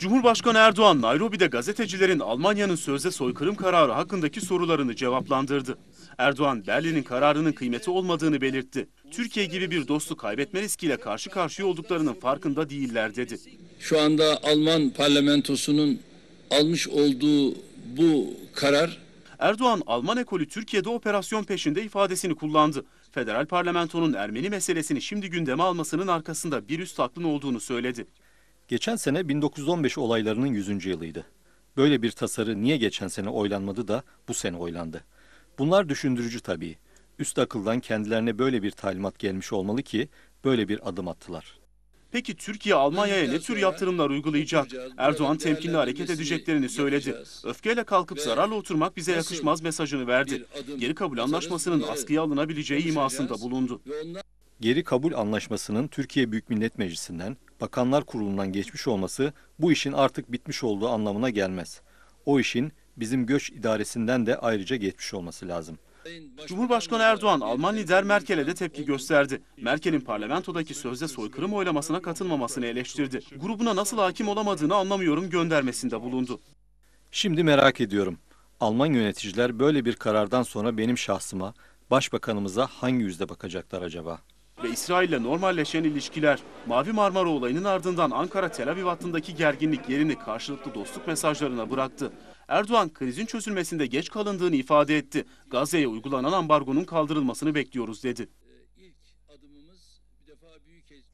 Cumhurbaşkanı Erdoğan Nairobi'de gazetecilerin Almanya'nın sözde soykırım kararı hakkındaki sorularını cevaplandırdı. Erdoğan Berlin'in kararının kıymeti olmadığını belirtti. Türkiye gibi bir dostu kaybetme riskiyle karşı karşıya olduklarının farkında değiller dedi. Şu anda Alman parlamentosunun almış olduğu bu karar Erdoğan Alman ekolü Türkiye'de operasyon peşinde ifadesini kullandı. Federal parlamentonun Ermeni meselesini şimdi gündeme almasının arkasında bir üst aklın olduğunu söyledi. Geçen sene 1915 olaylarının 100. yılıydı. Böyle bir tasarı niye geçen sene oylanmadı da bu sene oylandı? Bunlar düşündürücü tabii. Üst akıldan kendilerine böyle bir talimat gelmiş olmalı ki böyle bir adım attılar. Peki Türkiye Almanya'ya ne tür yaptırımlar uygulayacak? Erdoğan temkinli hareket edeceklerini söyledi. Öfkeyle kalkıp zararla oturmak bize yakışmaz mesajını verdi. Geri kabul anlaşmasının askıya alınabileceği imasında bulundu geri kabul anlaşmasının Türkiye Büyük Millet Meclisi'nden, Bakanlar Kurulu'ndan geçmiş olması bu işin artık bitmiş olduğu anlamına gelmez. O işin bizim göç idaresinden de ayrıca geçmiş olması lazım. Cumhurbaşkanı Erdoğan Alman lider Merkel'e de tepki gösterdi. Şey Merkel'in parlamentodaki sözde soykırım oylamasına katılmamasını eleştirdi. Grubuna nasıl hakim olamadığını anlamıyorum göndermesinde bulundu. Şimdi merak ediyorum. Alman yöneticiler böyle bir karardan sonra benim şahsıma, başbakanımıza hangi yüzde bakacaklar acaba? ve İsrail ile normalleşen ilişkiler, Mavi Marmara olayının ardından Ankara-Tel Aviv hattındaki gerginlik yerini karşılıklı dostluk mesajlarına bıraktı. Erdoğan krizin çözülmesinde geç kalındığını ifade etti. Gazze'ye uygulanan ambargonun kaldırılmasını bekliyoruz dedi. Ee,